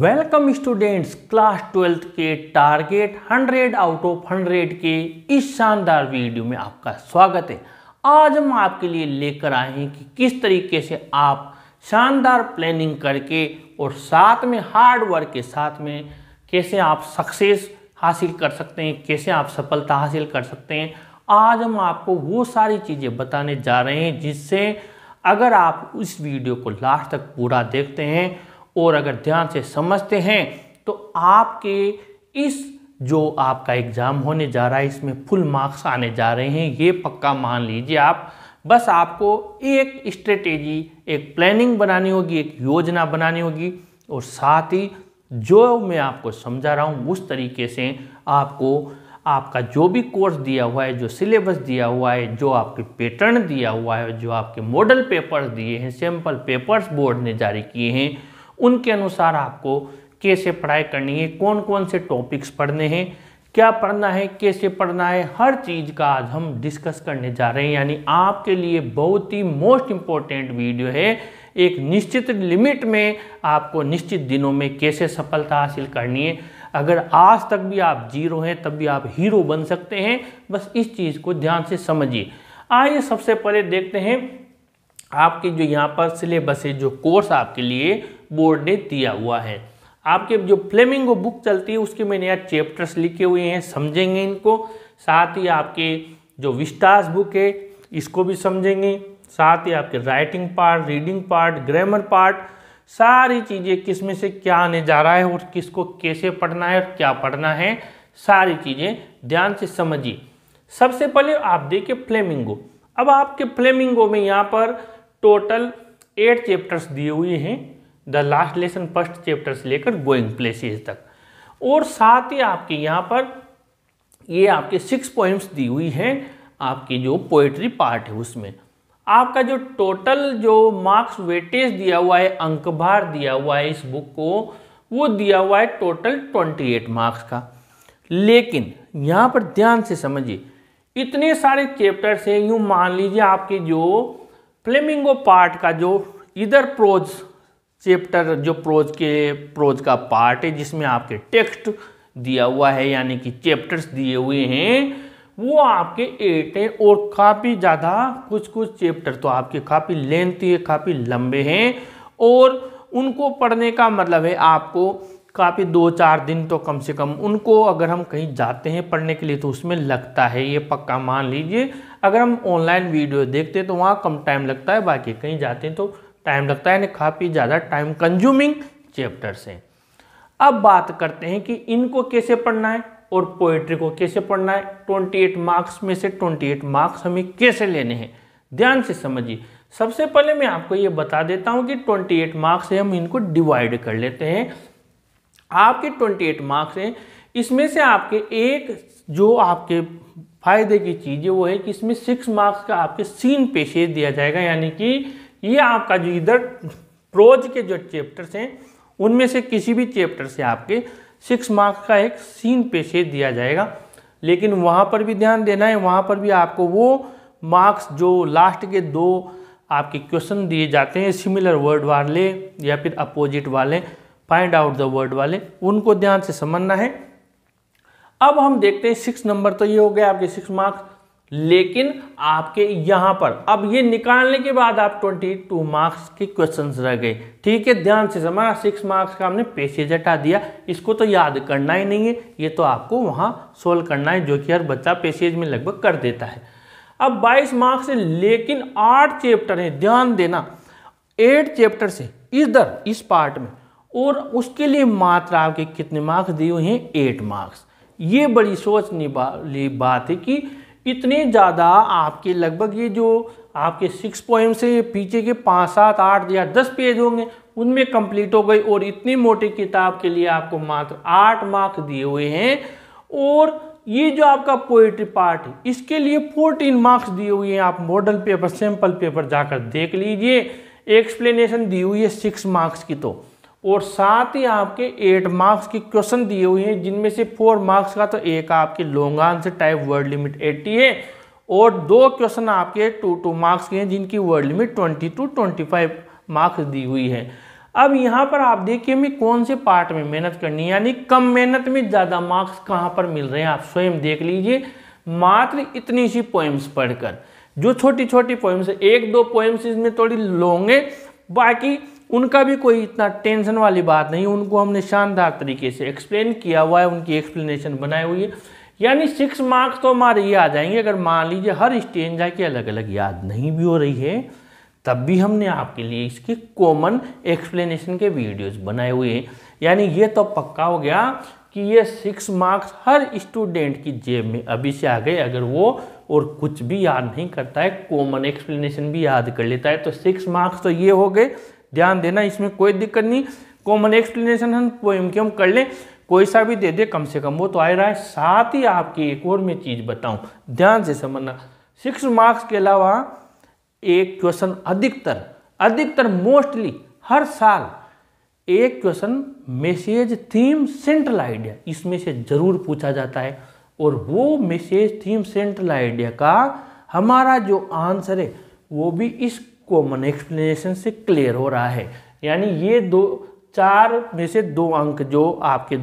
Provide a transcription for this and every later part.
welcome students class twelfth के target 100 out of 100 के इस शानदार वीडियो में आपका स्वागत है आज हम आपके लिए लेकर आए हैं कि किस तरीके से आप शानदार प्लानिंग करके और साथ में हार्ड वर्क के साथ में कैसे आप सक्सेस हासिल कर सकते हैं कैसे आप सफलता हासिल कर सकते हैं आज हम आपको वो सारी चीज़ें बताने जा रहे हैं जिससे अगर आप इस वीडियो को लास्ट तक पूरा देखते हैं और अगर ध्यान से समझते हैं तो आपके इस जो आपका एग्ज़ाम होने जा रहा है इसमें फुल मार्क्स आने जा रहे हैं ये पक्का मान लीजिए आप बस आपको एक स्ट्रेटेजी एक प्लानिंग बनानी होगी एक योजना बनानी होगी और साथ ही जो मैं आपको समझा रहा हूँ उस तरीके से आपको आपका जो भी कोर्स दिया हुआ है जो सिलेबस दिया हुआ है जो आपके पैटर्न दिया हुआ है जो आपके मॉडल पेपर्स दिए हैं सैम्पल पेपर्स बोर्ड ने जारी किए हैं उनके अनुसार आपको कैसे पढ़ाई करनी है कौन कौन से टॉपिक्स पढ़ने हैं क्या पढ़ना है कैसे पढ़ना है हर चीज़ का आज हम डिस्कस करने जा रहे हैं यानी आपके लिए बहुत ही मोस्ट इम्पॉर्टेंट वीडियो है एक निश्चित लिमिट में आपको निश्चित दिनों में कैसे सफलता हासिल करनी है अगर आज तक भी आप जीरो हैं तब भी आप हीरो बन सकते हैं बस इस चीज़ को ध्यान से समझिए आइए सबसे पहले देखते हैं आपके जो यहाँ पर सिलेबस है जो कोर्स आपके लिए बोर्ड ने दिया हुआ है आपके जो फ्लेमिंगो बुक चलती है उसके मैंने यहाँ चैप्टर्स लिखे हुए हैं समझेंगे इनको साथ ही आपके जो विस्टास बुक है इसको भी समझेंगे साथ ही आपके writing part reading part grammar part सारी चीज़ें किस में से क्या आने जा रहा है और किसको कैसे पढ़ना है और क्या पढ़ना है सारी चीज़ें ध्यान से समझिए सबसे पहले आप देखिए फ्लेमिंगो अब आपके फ्लेमिंगो में यहाँ पर टोटल एट चैप्टर्स दिए हुए हैं the last lesson first chapter से लेकर गोइंग प्लेसेस तक और साथ ही आपके यहाँ पर ये आपके सिक्स पॉइंट्स दी हुई हैं आपकी जो पोइट्री पार्ट है उसमें आपका जो टोटल जो मार्क्स वेटेज दिया हुआ है अंक भार दिया हुआ है इस बुक को वो दिया हुआ है टोटल ट्वेंटी एट मार्क्स का लेकिन यहाँ पर ध्यान से समझिए इतने सारे चैप्टर्स हैं यूँ मान लीजिए आपके जो फ्लेमिंगो पार्ट का जो इधर प्रोज चैप्टर जो प्रोज के प्रोज का पार्ट है जिसमें आपके टेक्स्ट दिया हुआ है यानी कि चैप्टर्स दिए हुए हैं वो आपके एट हैं और काफ़ी ज़्यादा कुछ कुछ चैप्टर तो आपके काफ़ी लेंथी है काफ़ी लंबे हैं और उनको पढ़ने का मतलब है आपको काफ़ी दो चार दिन तो कम से कम उनको अगर हम कहीं जाते हैं पढ़ने के लिए तो उसमें लगता है ये पक्का मान लीजिए अगर हम ऑनलाइन वीडियो देखते हैं तो वहाँ कम टाइम लगता है बाकी कहीं जाते हैं तो टाइम लगता है यानी काफ़ी ज़्यादा टाइम कंज्यूमिंग चैप्टर्स हैं अब बात करते हैं कि इनको कैसे पढ़ना है और पोएट्री को कैसे पढ़ना है एट मार्क्स में से ट्वेंटी मार्क्स हमें कैसे लेने हैं ध्यान से समझिए सबसे पहले मैं आपको ये बता देता हूँ कि 28 मार्क्स से हम इनको डिवाइड कर लेते हैं आपके 28 मार्क्स हैं इसमें से आपके एक जो आपके फायदे की चीज़ है वो है कि इसमें सिक्स मार्क्स का आपके सीन पेशेज दिया जाएगा यानी कि ये आपका जो इधर प्रोज के जो चैप्टर्स हैं उनमें से किसी भी चैप्टर से आपके सिक्स मार्क्स का एक सीन पेशेज दिया जाएगा लेकिन वहाँ पर भी ध्यान देना है वहाँ पर भी आपको वो मार्क्स जो लास्ट के दो आपके क्वेश्चन दिए जाते हैं सिमिलर वर्ड वाले या फिर अपोजिट वाले फाइंड आउट द वर्ड वाले उनको ध्यान से समझना है अब हम देखते हैं सिक्स नंबर तो ये हो गया आपके सिक्स मार्क्स लेकिन आपके यहाँ पर अब ये निकालने के बाद आप 22 मार्क्स के क्वेश्चंस रह गए ठीक है ध्यान से हमारा सिक्स मार्क्स का हमने पेशेज हटा दिया इसको तो याद करना ही नहीं है ये तो आपको वहाँ सोल्व करना है जो कि हर बच्चा पेशेज में लगभग कर देता है अब 22 मार्क्स है लेकिन आठ चैप्टर हैं ध्यान देना एट चैप्टर से इधर इस पार्ट में और उसके लिए मात्र आपके कितने मार्क्स दिए हुए हैं एट मार्क्स ये बड़ी सोचने वाली बात है कि इतने ज़्यादा आपके लगभग ये जो आपके सिक्स पॉइंट से पीछे के पाँच सात आठ या दस पेज होंगे उनमें कंप्लीट हो गई और इतनी मोटी किताब के लिए आपको मात्र आठ मार्क दिए हुए हैं और ये जो आपका पोइट्री पार्ट है इसके लिए फोर्टीन मार्क्स दिए हुए हैं आप मॉडल पेपर सैम्पल पेपर जाकर देख लीजिए एक्सप्लेनेशन दी हुई है सिक्स मार्क्स की तो और साथ ही आपके एट मार्क्स के क्वेश्चन दिए हुए हैं जिनमें से फोर मार्क्स का तो एक आपके long answer type word limit eighty है और दो क्वेश्चन आपके टू टू मार्क्स के हैं जिनकी word limit twenty two twenty five marks दी हुई है अब यहाँ पर आप देखिए हमें कौन से पार्ट में मेहनत करनी है यानी कम मेहनत में ज़्यादा मार्क्स कहाँ पर मिल रहे हैं आप स्वयं देख लीजिए मात्र इतनी सी पोएम्स पढ़कर जो छोटी छोटी पोएम्स एक दो पोएम्स इसमें थोड़ी लॉन्ग है बाकी उनका भी कोई इतना टेंशन वाली बात नहीं उनको हमने शानदार तरीके से एक्सप्लेन किया हुआ है उनकी एक्सप्लेनेशन बनाई हुई है यानी सिक्स मार्क्स तो हमारे ये आ जाएंगे अगर मान लीजिए हर स्टेंजा की अलग अलग याद नहीं भी हो रही है तब भी हमने आपके लिए इसकी कॉमन एक्सप्लेनेशन के वीडियोस बनाए हुए हैं यानी ये तो पक्का हो गया कि ये सिक्स मार्क्स हर स्टूडेंट की जेब में अभी से आ गए अगर वो और कुछ भी याद नहीं करता है कॉमन एक्सप्लेनेशन भी याद कर लेता है तो सिक्स मार्क्स तो ये हो गए ध्यान देना इसमें कोई दिक्कत नहीं कॉमन एक्सप्लेनेशन हम पोएम की हम कर लें कोई सा भी दे दे कम से कम वो तो आ रहा है साथ ही आपकी एक और मैं चीज़ बताऊं ध्यान से समझना सिक्स मार्क्स के अलावा एक क्वेश्चन अधिकतर अधिकतर मोस्टली हर साल एक question message theme central idea इसमें से जरूर पूछा जाता है और वो मैसेज थीम सेंट्रल आइडिया का हमारा जो आंसर है वो भी इस कॉमन एक्सप्लेनेशन से क्लियर हो रहा है यानी ये दो चार में से दो अंक जो आपके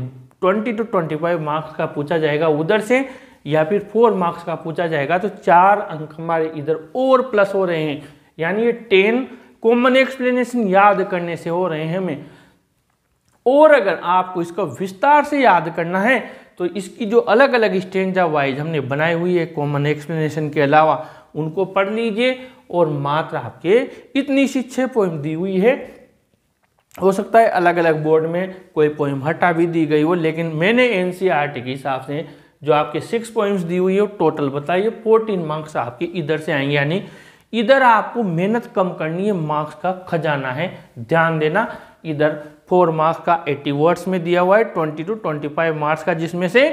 20 टू 25 मार्क्स का पूछा जाएगा उधर से या फिर फोर मार्क्स का पूछा जाएगा तो चार अंक हमारे इधर और प्लस हो रहे हैं यानी ये टेन कॉमन एक्सप्लेनेशन याद करने से हो रहे हैं हमें और अगर आपको इसको विस्तार से याद करना है तो इसकी जो अलग अलग स्टेंजा वाइज हमने बनाई हुई है कॉमन एक्सप्लेनेशन के अलावा उनको पढ़ लीजिए और मात्र आपके इतनी सी छः पोइम दी हुई है हो सकता है अलग अलग बोर्ड में कोई पोइम हटा भी दी गई हो लेकिन मैंने एन e के हिसाब से जो आपके सिक्स पॉइंट्स दी हुई है टोटल बताइए फोर्टीन मार्क्स आपके इधर से आएंगे यानी इधर आपको मेहनत कम करनी है मार्क्स का खजाना है ध्यान देना इधर फोर मार्क्स का एटी वर्ड्स में दिया हुआ है twenty two twenty five marks का जिसमें से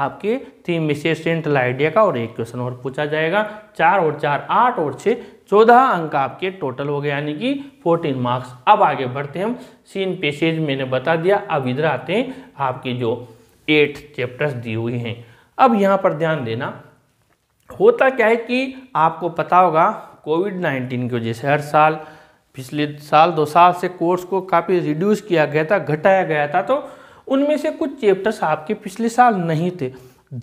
आपके तीन में से सेंट्रल आइडिया का और एक क्वेश्चन और पूछा जाएगा चार और चार आठ और छः चौदह अंक आपके टोटल हो गए यानी कि फोर्टीन मार्क्स अब आगे बढ़ते हैं हम सीन पेसेज मैंने बता दिया अब इधर आते हैं आपके जो एट चैप्टर्स दिए हुए हैं अब यहाँ पर ध्यान देना होता क्या है कि आपको पता होगा कोविड नाइन्टीन की वजह से हर साल पिछले साल दो साल से कोर्स को काफ़ी रिड्यूस किया गया था घटाया गया था तो उनमें से कुछ चैप्टर्स आपके पिछले साल नहीं थे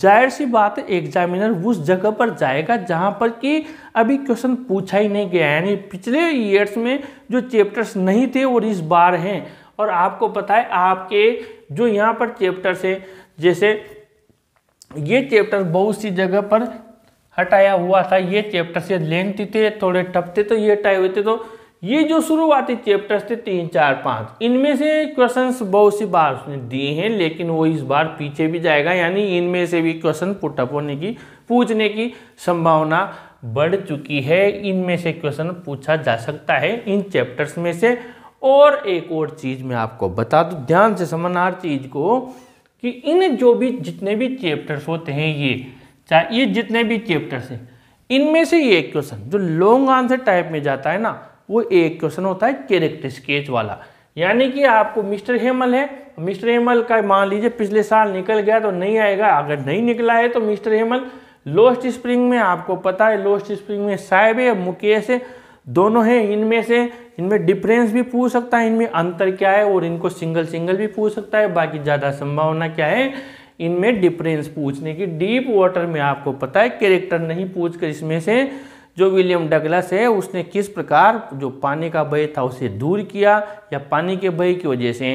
जाहिर सी बात है एग्जामिनर उस जगह पर जाएगा जहां पर कि अभी क्वेश्चन पूछा ही नहीं गया यानी पिछले ईयर्स में जो चैप्टर्स नहीं थे वो इस बार हैं और आपको पता है आपके जो यहाँ पर चैप्टर्स हैं जैसे ये चैप्टर बहुत सी जगह पर हटाया हुआ था ये चैप्टर से लेंथ थे थोड़े टपते तो ये हटाए हुए थे तो ये जो शुरुआती चैप्टर्स थे तीन चार पाँच इनमें से क्वेश्चंस बहुत सी बार उसने दिए हैं लेकिन वो इस बार पीछे भी जाएगा यानी इनमें से भी क्वेश्चन पुटअप होने की पूछने की संभावना बढ़ चुकी है इनमें से क्वेश्चन पूछा जा सकता है इन चैप्टर्स में से और एक और चीज़ मैं आपको बता दूँ ध्यान से समझना हर चीज़ को कि इन जो भी जितने भी चैप्टर्स होते हैं ये चाहे ये जितने भी चैप्टर्स हैं इनमें से ये क्वेश्चन जो लॉन्ग आंसर टाइप में जाता है ना वो एक क्वेश्चन होता है कैरेक्टर स्केच वाला यानी कि आपको मिस्टर हेमल है मिस्टर हेमल का मान लीजिए पिछले साल निकल गया तो नहीं आएगा अगर नहीं निकला है तो मिस्टर हेमल लोस्ट स्प्रिंग में आपको पता है लोस्ट स्प्रिंग में साहेब है मुकेश है दोनों हैं इनमें से इनमें डिफरेंस भी पूछ सकता है इनमें अंतर क्या है और इनको सिंगल सिंगल भी पूछ सकता है बाकी ज़्यादा संभावना क्या है इनमें डिफरेंस पूछने की डीप वाटर में आपको पता है कैरेक्टर नहीं पूछ कर इसमें से जो विलियम डगलस है उसने किस प्रकार जो पानी का भय था उसे दूर किया या पानी के भय की वजह से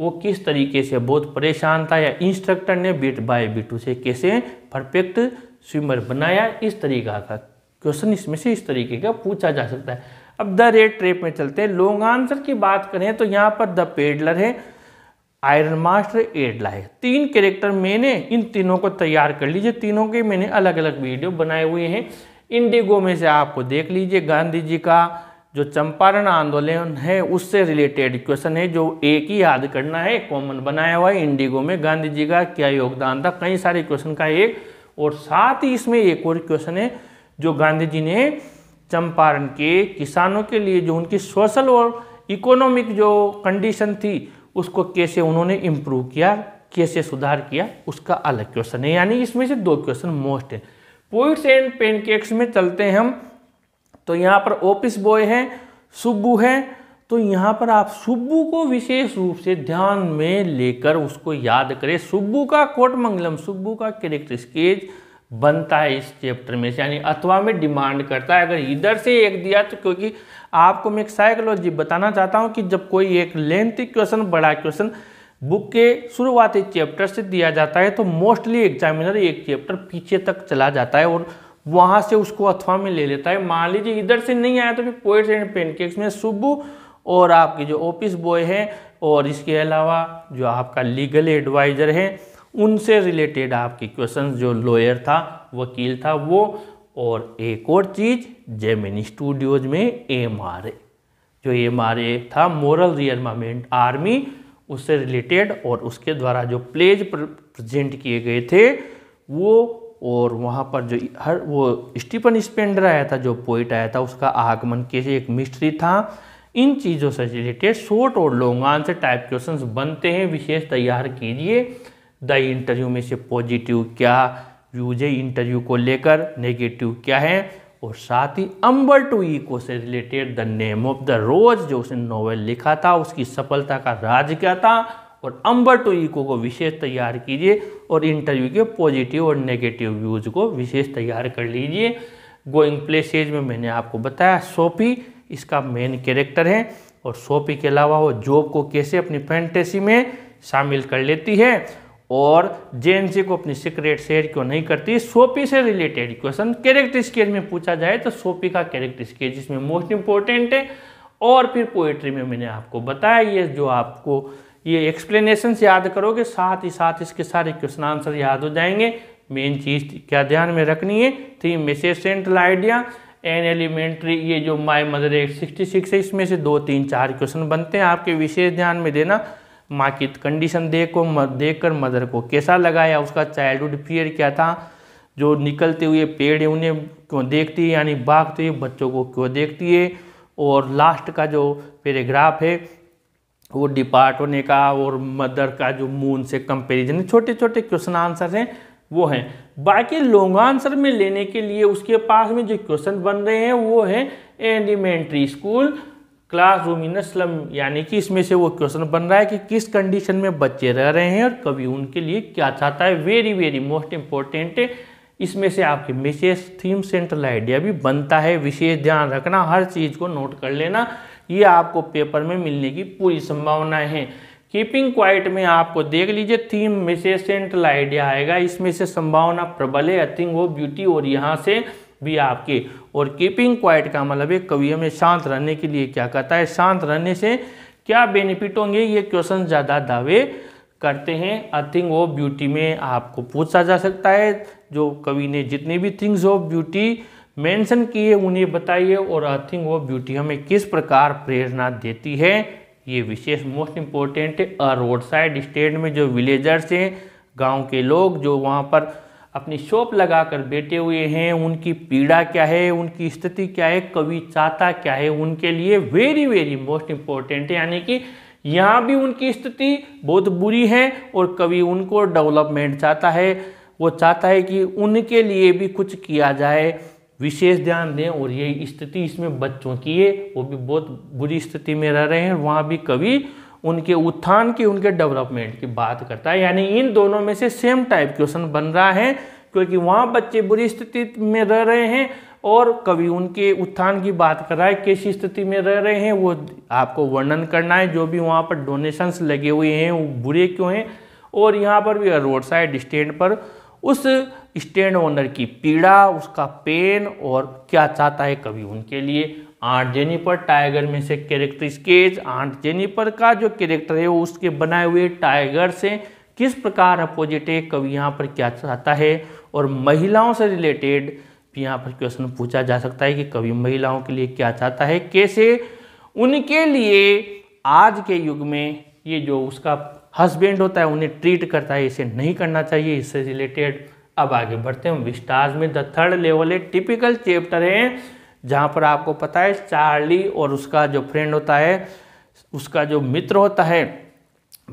वो किस तरीके से बहुत परेशान था या इंस्ट्रक्टर ने बिट बाय बिट उसे कैसे परफेक्ट स्विमर बनाया इस तरीका का क्वेश्चन इसमें से इस तरीके का पूछा जा सकता है अब द रेड ट्रेप में चलते हैं लॉन्ग आंसर की बात करें तो यहाँ पर द पेडलर है आयरन मास्टर एडला है तीन कैरेक्टर मैंने इन तीनों को तैयार कर लीजिए तीनों के मैंने अलग अलग वीडियो बनाए हुए हैं इंडिगो में से आपको देख लीजिए गांधी जी का जो चंपारण आंदोलन है उससे रिलेटेड क्वेश्चन है जो एक ही याद करना है कॉमन बनाया हुआ है इंडिगो में गांधी जी का क्या योगदान था कई सारे क्वेश्चन का एक और साथ ही इसमें एक और क्वेश्चन है जो गांधी जी ने चंपारण के किसानों के लिए जो उनकी सोशल और इकोनॉमिक जो कंडीशन थी उसको कैसे उन्होंने इम्प्रूव किया कैसे सुधार किया उसका अलग क्वेश्चन है यानी इसमें से दो क्वेश्चन मोस्ट है पोइट्स एंड पेनकेक्स में चलते हैं हम तो यहाँ पर ऑफिस बॉय है सुब्बू है तो यहाँ पर आप सुब्बू को विशेष रूप से ध्यान में लेकर उसको याद करें सुब्बू का कोटमंगलम सुब्बू का कैरेक्टर स्केच बनता है इस चैप्टर में से यानी अथवा में डिमांड करता है अगर इधर से एक दिया तो क्योंकि आपको मैं एक साइकोलॉजी बताना चाहता हूँ कि जब कोई एक लेंथ क्वेश्चन बड़ा क्वेश्चन बुक के शुरुआती चैप्टर से दिया जाता है तो मोस्टली एग्जामिनर एक चैप्टर पीछे तक चला जाता है और वहाँ से उसको अथवा में ले लेता है मान लीजिए इधर से नहीं आया तो फिर पोइट्स एंड पेनकेक्स में सुबह और आपके जो ऑफिस बॉय है और इसके अलावा जो आपका लीगल एडवाइज़र है उनसे रिलेटेड आपके क्वेश्चन जो लॉयर था वकील था वो और एक और चीज़ जेमिन स्टूडियोज में एम जो एम था मॉरल रियरमेंट आर्मी उससे रिलेटेड और उसके द्वारा जो प्लेज प्रेजेंट किए गए थे वो और वहाँ पर जो हर वो स्टीफन स्पेंडर आया था जो पोइट आया था उसका आगमन कैसे एक मिस्ट्री था इन चीज़ों से रिलेटेड शॉर्ट और लॉन्ग आंसर टाइप क्वेश्चंस बनते हैं विशेष तैयार कीजिए द इंटरव्यू में से पॉजिटिव क्या व्यूज है इंटरव्यू को लेकर नेगेटिव क्या है और साथ ही अम्बर टू इको से related the name of the rose जो उसने नॉवेल लिखा था उसकी सफलता का राज क्या था और अम्बर टू इको को विशेष तैयार कीजिए और इंटरव्यू के पॉजिटिव और नेगेटिव व्यूज को विशेष तैयार कर लीजिए गोइंग प्लेसेज में मैंने आपको बताया सोपी इसका मेन कैरेक्टर है और सोपी के अलावा वो जॉब को कैसे अपनी फैंटेसी में शामिल कर लेती है और जे को अपनी सीक्रेट शेयर क्यों नहीं करती सोपी से रिलेटेड क्वेश्चन कैरेक्टर स्केज में पूछा जाए तो सोपी का कैरेक्टर स्केज इसमें मोस्ट इंपॉर्टेंट है और फिर पोएट्री में मैंने आपको बताया ये जो आपको ये एक्सप्लेनेशन से याद करोगे साथ ही साथ इसके सारे क्वेश्चन आंसर याद हो जाएंगे मेन चीज़ क्या ध्यान में रखनी है three message central idea an elementary ये जो my mother at sixty six है इसमें से दो तीन चार क्वेश्चन बनते हैं आपके विशेष ध्यान में देना माँ की कंडीशन देख को देख कर मदर को कैसा लगाया उसका चाइल्डहुड फियर क्या था जो निकलते हुए पेड़ है उन्हें क्यों देखती है यानी भागते हुए बच्चों को क्यों देखती है और लास्ट का जो पैराग्राफ है वो डिपार्ट होने का और मदर का जो मून से कंपेरिजन छोटे छोटे क्वेश्चन आंसर हैं वो हैं बाकी लॉन्ग आंसर में लेने के लिए उसके पास में जो क्वेश्चन बन रहे हैं वो है elementary school classroom in slum यानी कि इसमें से वो क्वेश्चन बन रहा है कि किस कंडीशन में बच्चे रह रहे हैं और कभी उनके लिए क्या चाहता है वेरी वेरी मोस्ट इम्पोर्टेंट इसमें से आपके मिसेस थीम सेंट्रल आइडिया भी बनता है विशेष ध्यान रखना हर चीज़ को नोट कर लेना ये आपको पेपर में मिलने की पूरी संभावनाएं हैं कीपिंग क्वाइट में आपको देख लीजिए थीम मिसेस सेंट्रल आइडिया आएगा इसमें से संभावना प्रबल है थिंक वो ब्यूटी और यहाँ से भी आपके और कीपिंग क्वाइट का मतलब है कवि हमें शांत रहने के लिए क्या कहता है शांत रहने से क्या बेनिफिट होंगे ये क्वेश्चन ज़्यादा दावे करते हैं अ थिंग ऑफ ब्यूटी में आपको पूछा जा सकता है जो कवि ने जितनी भी थिंग्स ऑफ ब्यूटी मेंशन किए उन्हें बताइए और आई थिंक ऑफ ब्यूटी हमें किस प्रकार प्रेरणा देती है ये विशेष मोस्ट इम्पोर्टेंट है अ रोड साइड स्टेट में जो विलेजर्स हैं गांव के लोग जो वहाँ पर अपनी शोप लगाकर बैठे हुए हैं उनकी पीड़ा क्या है उनकी स्थिति क्या है कवि चाहता क्या है उनके लिए वेरी वेरी मोस्ट इम्पोर्टेंट है यानी कि यहाँ भी उनकी स्थिति बहुत बुरी है और कवि उनको डेवलपमेंट चाहता है वो चाहता है कि उनके लिए भी कुछ किया जाए विशेष ध्यान दें और ये स्थिति इसमें बच्चों की है वो भी बहुत बुरी स्थिति में रह रहे हैं वहाँ भी कवि उनके उत्थान की उनके डेवलपमेंट की बात करता है यानी इन दोनों में से सेम टाइप क्वेश्चन बन रहा है क्योंकि वहाँ बच्चे बुरी स्थिति में रह रहे हैं और कभी उनके उत्थान की बात कर रहा है किस स्थिति में रह रहे हैं वो आपको वर्णन करना है जो भी वहाँ पर डोनेशंस लगे हुए हैं वो बुरे क्यों हैं और यहाँ पर भी रोड साइड स्टैंड पर उस स्टैंड ओनर की पीड़ा उसका पेन और क्या चाहता है कभी उनके लिए आठ जेनिपर टाइगर में से कैरेक्टर स्केच आठ जेनिपर का जो कैरेक्टर है उसके बनाए हुए टाइगर से किस प्रकार अपोजिट है कवि यहाँ पर क्या चाहता है और महिलाओं से रिलेटेड भी यहाँ पर क्वेश्चन पूछा जा सकता है कि कवि महिलाओं के लिए क्या चाहता है कैसे उनके लिए आज के युग में ये जो उसका हस्बैंड होता है उन्हें ट्रीट करता है इसे नहीं करना चाहिए इससे रिलेटेड अब आगे बढ़ते हैं विस्टार में द थर्ड लेवल है टिपिकल चैप्टर है जहाँ पर आपको पता है चार्ली और उसका जो फ्रेंड होता है उसका जो मित्र होता है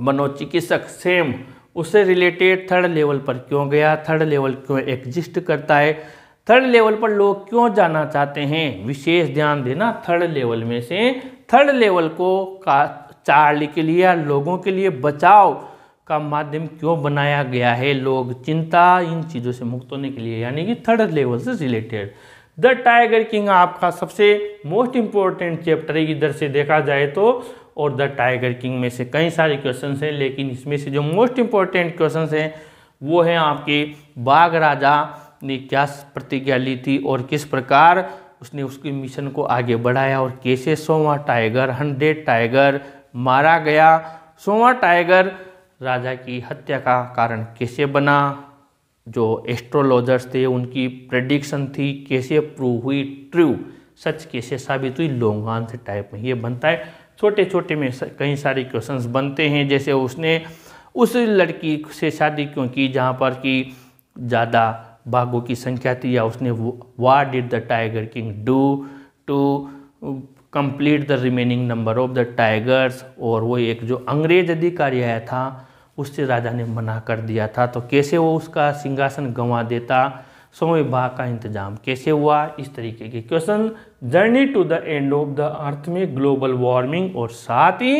मनोचिकित्सक सेम उससे रिलेटेड थर्ड लेवल पर क्यों गया थर्ड लेवल क्यों एग्जिस्ट करता है थर्ड लेवल पर लोग क्यों जाना चाहते हैं विशेष ध्यान देना थर्ड लेवल में से थर्ड लेवल को का चार्ली के लिए लोगों के लिए बचाव का माध्यम क्यों बनाया गया है लोग चिंता इन चीज़ों से मुक्त होने के लिए यानी कि थर्ड लेवल से रिलेटेड द टाइगर किंग आपका सबसे मोस्ट इम्पोर्टेंट चैप्टर है इधर से देखा जाए तो और द टाइगर किंग में से कई सारे क्वेश्चन हैं लेकिन इसमें से जो मोस्ट इम्पोर्टेंट क्वेश्चन हैं वो हैं आपके बाघ राजा ने क्या प्रतिज्ञा ली थी और किस प्रकार उसने उसके मिशन को आगे बढ़ाया और कैसे सोवा टाइगर हंड्रेड टाइगर मारा गया सोवा टाइगर राजा की हत्या का कारण कैसे बना जो एस्ट्रोलॉजर्स थे उनकी प्रडिक्शन थी कैसे प्रूव हुई ट्रू सच कैसे साबित हुई लॉन्ग आंसर टाइप में ये बनता है छोटे छोटे में कई सारे क्वेश्चंस बनते हैं जैसे उसने उस लड़की से शादी क्यों की जहाँ पर कि ज़्यादा बाघों की संख्या थी या उसने what did the tiger king do to complete the remaining number of the tigers और वो एक जो अंग्रेज अधिकारी आया था उससे राजा ने मना कर दिया था तो कैसे वो उसका सिंहासन गंवा देता भाग का इंतजाम कैसे हुआ इस तरीके के question journey to the end of the earth में ग्लोबल वार्मिंग और साथ ही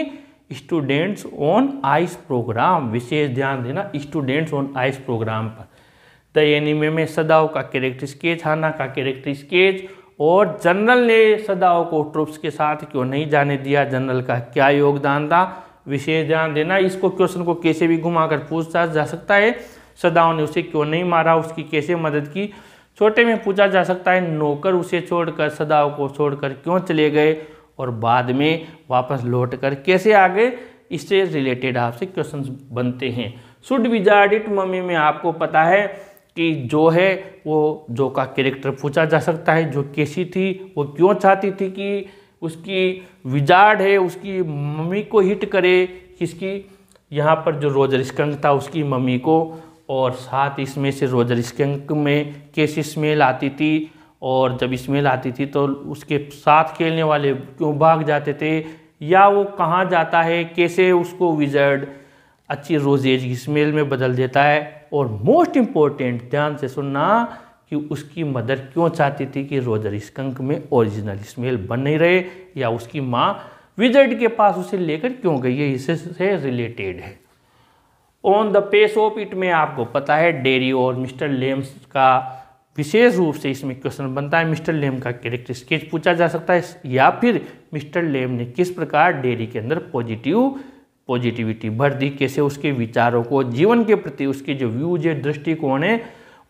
स्टूडेंट्स ऑन आइस प्रोग्राम विशेष ध्यान देना स्टूडेंट्स ऑन आइस प्रोग्राम पर द एनिमे में सदाओ का कैरेक्टर स्केच हाना का कैरेक्टर स्केच और जनरल ने सदाओ को ट्रुप्स के साथ क्यों नहीं जाने दिया जनरल का क्या योगदान था विशेष ध्यान देना इसको क्वेश्चन को कैसे भी घुमाकर पूछा जा सकता है सदाओं ने उसे क्यों नहीं मारा उसकी कैसे मदद की छोटे में पूछा जा सकता है नौकर उसे छोड़कर सदाओं को छोड़कर क्यों चले गए और बाद में वापस लौट कर कैसे आ गए इससे रिलेटेड आपसे क्वेश्चन बनते हैं शुड विजार्ड इट मम्मी में आपको पता है कि जो है वो जो का कैरेक्टर पूछा जा सकता है जो कैसी थी वो क्यों चाहती थी कि उसकी विजार्ड है उसकी मम्मी को हिट करे किसकी यहाँ पर जो रोजर स्कंक था उसकी मम्मी को और साथ इसमें से रोजर स्कंक में कैसी स्मेल आती थी और जब स्मेल आती थी तो उसके साथ खेलने वाले क्यों भाग जाते थे या वो कहाँ जाता है कैसे उसको विजर्ड अच्छी रोजेज स्मेल में बदल देता है और मोस्ट इम्पोर्टेंट ध्यान से सुनना कि उसकी मदर क्यों चाहती थी कि रोजर स्कंक में ओरिजिनल स्मेल बन नहीं रहे या उसकी माँ विजर्ड के पास उसे लेकर क्यों गई है इससे रिलेटेड है on the face of it में आपको पता है डेरी और मिस्टर लेम्स का विशेष रूप से इसमें क्वेश्चन बनता है मिस्टर लेम का कैरेक्टर स्केच पूछा जा सकता है या फिर मिस्टर लेम ने किस प्रकार डेरी के अंदर पॉजिटिव पॉजिटिविटी भर दी कैसे उसके विचारों को जीवन के प्रति उसके जो व्यूज है दृष्टिकोण है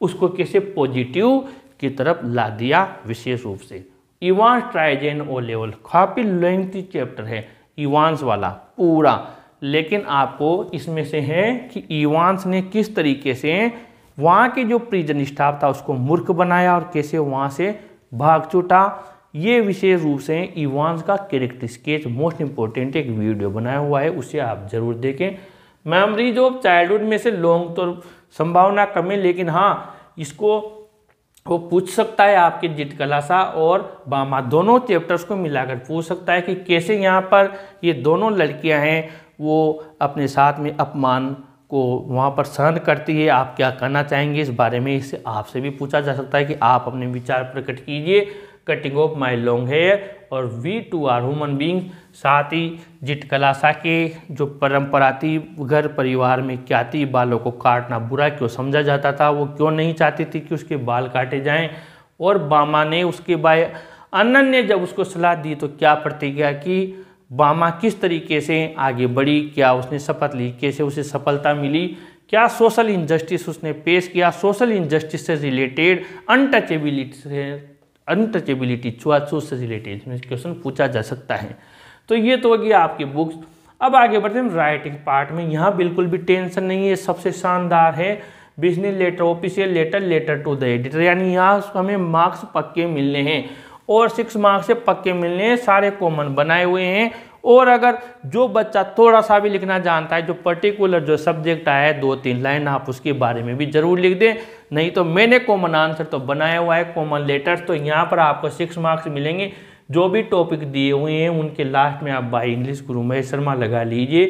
उसको कैसे पॉजिटिव की तरफ ला दिया विशेष रूप से इवांस ट्राइजेन ओ लेवल काफ़ी लेंथी चैप्टर है इवांस वाला पूरा लेकिन आपको इसमें से है कि इवांस ने किस तरीके से वहाँ के जो प्रिजन स्टाफ था उसको मूर्ख बनाया और कैसे वहाँ से भाग चुटा ये विशेष रूप से इवांस का कैरेक्टर स्केच मोस्ट इम्पोर्टेंट एक वीडियो बनाया हुआ है उसे आप जरूर देखें मेमोरीज ऑफ चाइल्डहुड में से लॉन्ग तो संभावना कम है लेकिन हाँ इसको वो पूछ सकता है आपके जिट कलासा और बामा दोनों चैप्टर्स को मिलाकर पूछ सकता है कि कैसे यहाँ पर ये दोनों लड़कियाँ हैं वो अपने साथ में अपमान को वहाँ पर सहन करती है आप क्या करना चाहेंगे इस बारे में इससे आपसे भी पूछा जा सकता है कि आप अपने विचार प्रकट कीजिए cutting of my long hair और we too are human being साथ ही जिटकलासा के जो परंपरा थी घर परिवार में क्या थी बालों को काटना बुरा क्यों समझा जाता था वो क्यों नहीं चाहती थी कि उसके बाल काटे जाएं और बामा ने उसके बाय अनन ने जब उसको सलाह दी तो क्या प्रतिक्रिया की बामा किस तरीके से आगे बढ़ी क्या उसने शपथ ली कैसे उसे सफलता मिली क्या सोशल इनजस्टिस उसने पेश किया सोशल इनजस्टिस से रिलेटेड अनटचेबिलिटी से अनटचेबिलिटी छुआछूत से रिलेटेड इसमें क्वेश्चन पूछा जा सकता है तो ये तो होगी आपकी बुक्स अब आगे बढ़ते हैं राइटिंग पार्ट में यहाँ बिल्कुल भी टेंशन नहीं है सबसे शानदार है business letter official letter letter to the editor यानी यहाँ हमें मार्क्स पक्के मिलने हैं और सिक्स मार्क्स से पक्के मिलने हैं सारे कॉमन बनाए हुए हैं और अगर जो बच्चा थोड़ा सा भी लिखना जानता है जो पर्टिकुलर जो सब्जेक्ट आया है दो तीन लाइन आप उसके बारे में भी जरूर लिख दें नहीं तो मैंने कॉमन आंसर तो बनाया हुआ है कॉमन लेटर्स तो यहाँ पर आपको सिक्स मार्क्स मिलेंगे जो भी टॉपिक दिए हुए हैं उनके लास्ट में आप बाई इंग्लिश गुरु महेश शर्मा लगा लीजिए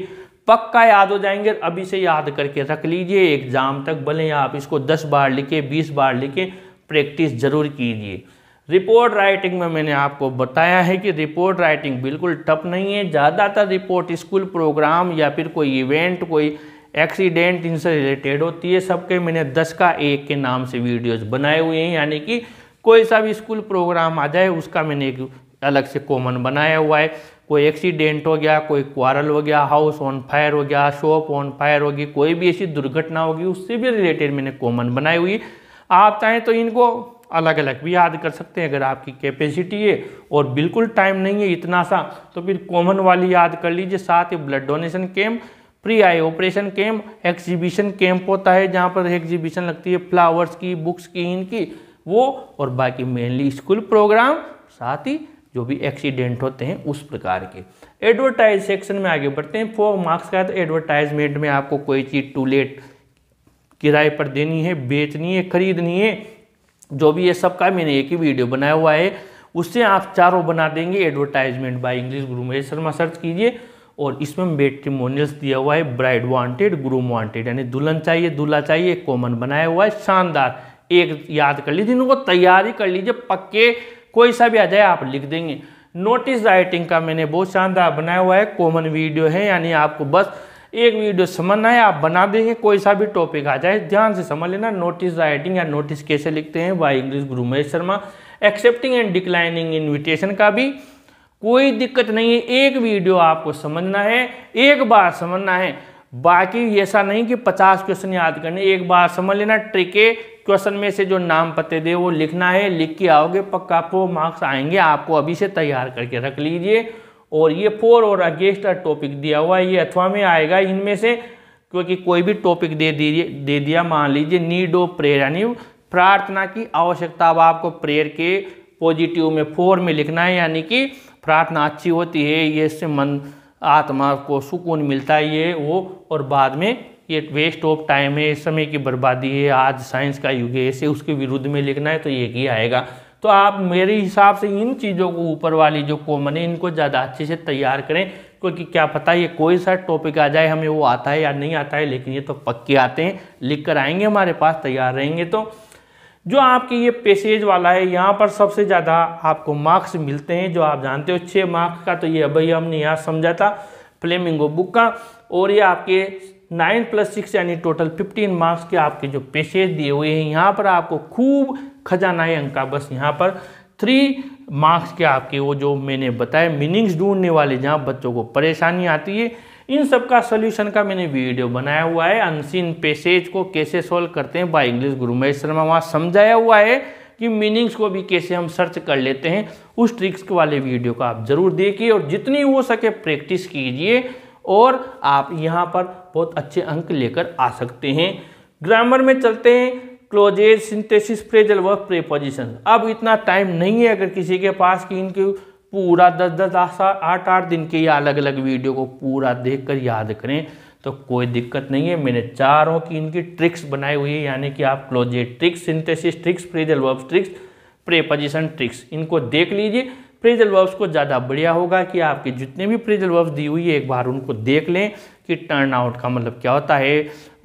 पक्का याद हो जाएंगे अभी से याद करके रख लीजिए एग्ज़ाम तक भले आप इसको दस बार लिखें बीस बार लिखें प्रैक्टिस ज़रूर कीजिए रिपोर्ट राइटिंग में मैंने आपको बताया है कि रिपोर्ट राइटिंग बिल्कुल टफ नहीं है ज़्यादातर रिपोर्ट स्कूल प्रोग्राम या फिर कोई इवेंट कोई एक्सीडेंट इनसे रिलेटेड होती है सबके मैंने दस का एक के नाम से वीडियोज़ बनाए हुए हैं यानी कि कोई सा भी स्कूल प्रोग्राम आ जाए उसका मैंने एक अलग से कॉमन बनाया हुआ है कोई एक्सीडेंट हो गया कोई क्वारल हो गया हाउस ऑन फायर हो गया शॉप ऑन फायर होगी कोई भी ऐसी दुर्घटना होगी उससे भी रिलेटेड मैंने कॉमन बनाई हुई आप चाहें तो इनको अलग अलग भी याद कर सकते हैं अगर आपकी कैपेसिटी है और बिल्कुल टाइम नहीं है इतना सा तो फिर कॉमन वाली याद कर लीजिए साथ ही blood donation camp pre eye operation camp exhibition camp होता है जहाँ पर एग्जीबिशन लगती है फ्लावर्स की बुक्स की इनकी वो और बाकी मेनली स्कूल प्रोग्राम साथ ही जो भी एक्सीडेंट होते हैं उस प्रकार के एडवर्टाइज सेक्शन में आगे बढ़ते हैं फोर मार्क्स का तो एडवर्टाइजमेंट में आपको कोई चीज़ टू लेट किराए पर देनी है बेचनी है खरीदनी है जो भी ये सब का मैंने एक ही वीडियो बनाया हुआ है उससे आप चारों बना देंगे advertisement bye English Guru Mahesh Sharma search कीजिए और इसमें मेट्रीमोनियल्स दिया हुआ है ब्राइड वांटेड ग्रूम वांटेड यानी दुल्हन चाहिए दूल्हा चाहिए कॉमन बनाया हुआ है शानदार एक याद कर लीजिए इनको तैयारी कर लीजिए पक्के कोई सा भी आ जाए आप लिख देंगे नोटिस राइटिंग का मैंने बहुत शानदार बनाया हुआ है कॉमन वीडियो है यानी आपको बस एक वीडियो समझना है आप बना देंगे कोई सा भी टॉपिक आ जाए ध्यान से समझ लेना नोटिस राइटिंग या नोटिस कैसे लिखते हैं by English Guru Mahesh Sharma accepting and declining invitation का भी कोई दिक्कत नहीं है एक वीडियो आपको समझना है एक बार समझना है बाकी ऐसा नहीं कि पचास क्वेश्चन याद करने एक बार समझ लेना ट्रिके क्वेश्चन में से जो नाम पते दे वो लिखना है लिख के आओगे पक्का आपको मार्क्स आएंगे आपको अभी से तैयार करके रख लीजिए और ये फोर और अगेंस्ट का टॉपिक दिया हुआ है ये अथवा में आएगा इनमें से क्योंकि कोई भी टॉपिक दे दीजिए दे दिया मान लीजिए नीड ऑफ प्रेयर यानी प्रार्थना की आवश्यकता अब आपको प्रेयर के पॉजिटिव में फोर में लिखना है यानी कि प्रार्थना अच्छी होती है ये इससे मन आत्मा को सुकून मिलता है ये वो और बाद में ये वेस्ट ऑफ टाइम है समय की बर्बादी है आज साइंस का युग है इसे उसके विरुद्ध में लिखना है तो ये ही आएगा तो आप मेरे हिसाब से इन चीज़ों को ऊपर वाली जो कॉमन है इनको ज़्यादा अच्छे से तैयार करें क्योंकि क्या पता ये कोई सा टॉपिक आ जाए हमें वो आता है या नहीं आता है लेकिन ये तो पक्के आते हैं लिख कर आएंगे हमारे पास तैयार रहेंगे तो जो आपके ये पेसेज वाला है यहाँ पर सबसे ज़्यादा आपको मार्क्स मिलते हैं जो आप जानते हो छः मार्क्स का तो ये अभी हमने यहाँ समझा था फ्लेमिंगो बुक का और ये आपके नाइन प्लस सिक्स यानी टोटल फिफ्टीन मार्क्स के आपके जो पेसेज दिए हुए हैं यहाँ पर आपको खूब खजानाई अंक का बस यहाँ पर थ्री मार्क्स के आपके वो जो मैंने बताए मीनिंग्स ढूंढने वाले जहाँ बच्चों को परेशानी आती है इन सब का सोल्यूशन का मैंने वीडियो बनाया हुआ है अनसिन पेसेज को कैसे सॉल्व करते हैं बाई इंग्लिश गुरु महेश शर्मा वहाँ समझाया हुआ है कि मीनिंग्स को भी कैसे हम सर्च कर लेते हैं उस ट्रिक्स वाले वीडियो का आप ज़रूर देखिए और जितनी हो सके प्रैक्टिस कीजिए और आप यहाँ पर बहुत अच्छे अंक लेकर आ सकते हैं ग्रामर में चलते हैं क्लोजेज सिंथेसिस फ्रेजल व प्रेपोजिशन अब इतना टाइम नहीं है अगर किसी के पास कि इनके पूरा दस दस आठ आठ दिन के या अलग अलग वीडियो को पूरा देख कर याद करें तो कोई दिक्कत नहीं है मैंने चारों की इनकी ट्रिक्स बनाई हुई है यानी कि आप clauses tricks synthesis tricks phrasal verb tricks preposition tricks इनको देख लीजिए फ्रेजल वर्ब्स को ज़्यादा बढ़िया होगा कि आपके जितने भी फ्रेजल वर्ब्स दी हुई है एक बार उनको देख लें कि टर्न आउट का मतलब क्या होता है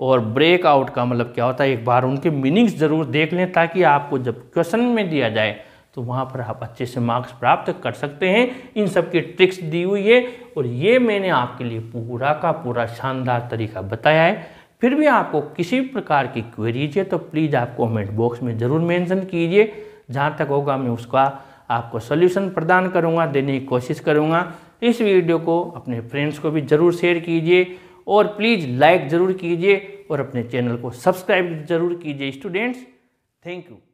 और ब्रेकआउट का मतलब क्या होता है एक बार उनके मीनिंग्स ज़रूर देख लें ताकि आपको जब क्वेश्चन में दिया जाए तो वहाँ पर आप अच्छे से मार्क्स प्राप्त कर सकते हैं इन सब की ट्रिक्स दी हुई है और ये मैंने आपके लिए पूरा का पूरा शानदार तरीका बताया है फिर भी आपको किसी प्रकार की क्वेरीज है तो प्लीज़ आप कमेंट बॉक्स में ज़रूर मेंशन कीजिए जहाँ तक होगा मैं उसका आपको सोल्यूशन प्रदान करूँगा देने की कोशिश करूँगा इस वीडियो को अपने फ्रेंड्स को भी ज़रूर शेयर कीजिए और प्लीज़ लाइक ज़रूर कीजिए और अपने चैनल को सब्सक्राइब ज़रूर कीजिए स्टूडेंट्स थैंक यू